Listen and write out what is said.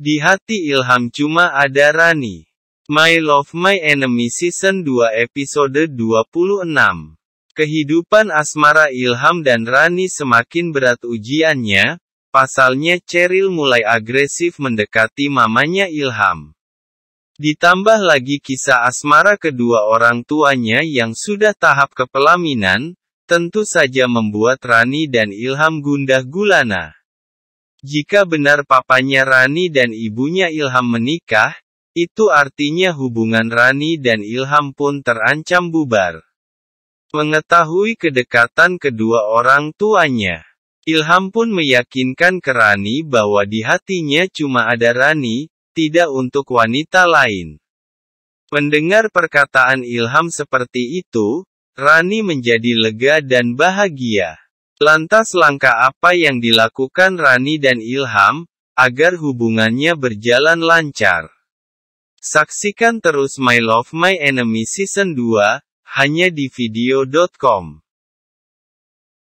Di hati Ilham cuma ada Rani. My Love My Enemy Season 2 Episode 26 Kehidupan asmara Ilham dan Rani semakin berat ujiannya, pasalnya Cheryl mulai agresif mendekati mamanya Ilham. Ditambah lagi kisah asmara kedua orang tuanya yang sudah tahap kepelaminan, tentu saja membuat Rani dan Ilham gundah gulana. Jika benar papanya Rani dan ibunya Ilham menikah, itu artinya hubungan Rani dan Ilham pun terancam bubar. Mengetahui kedekatan kedua orang tuanya, Ilham pun meyakinkan ke Rani bahwa di hatinya cuma ada Rani, tidak untuk wanita lain. Mendengar perkataan Ilham seperti itu, Rani menjadi lega dan bahagia. Lantas langkah apa yang dilakukan Rani dan Ilham, agar hubungannya berjalan lancar? Saksikan terus My Love My Enemy Season 2, hanya di video.com.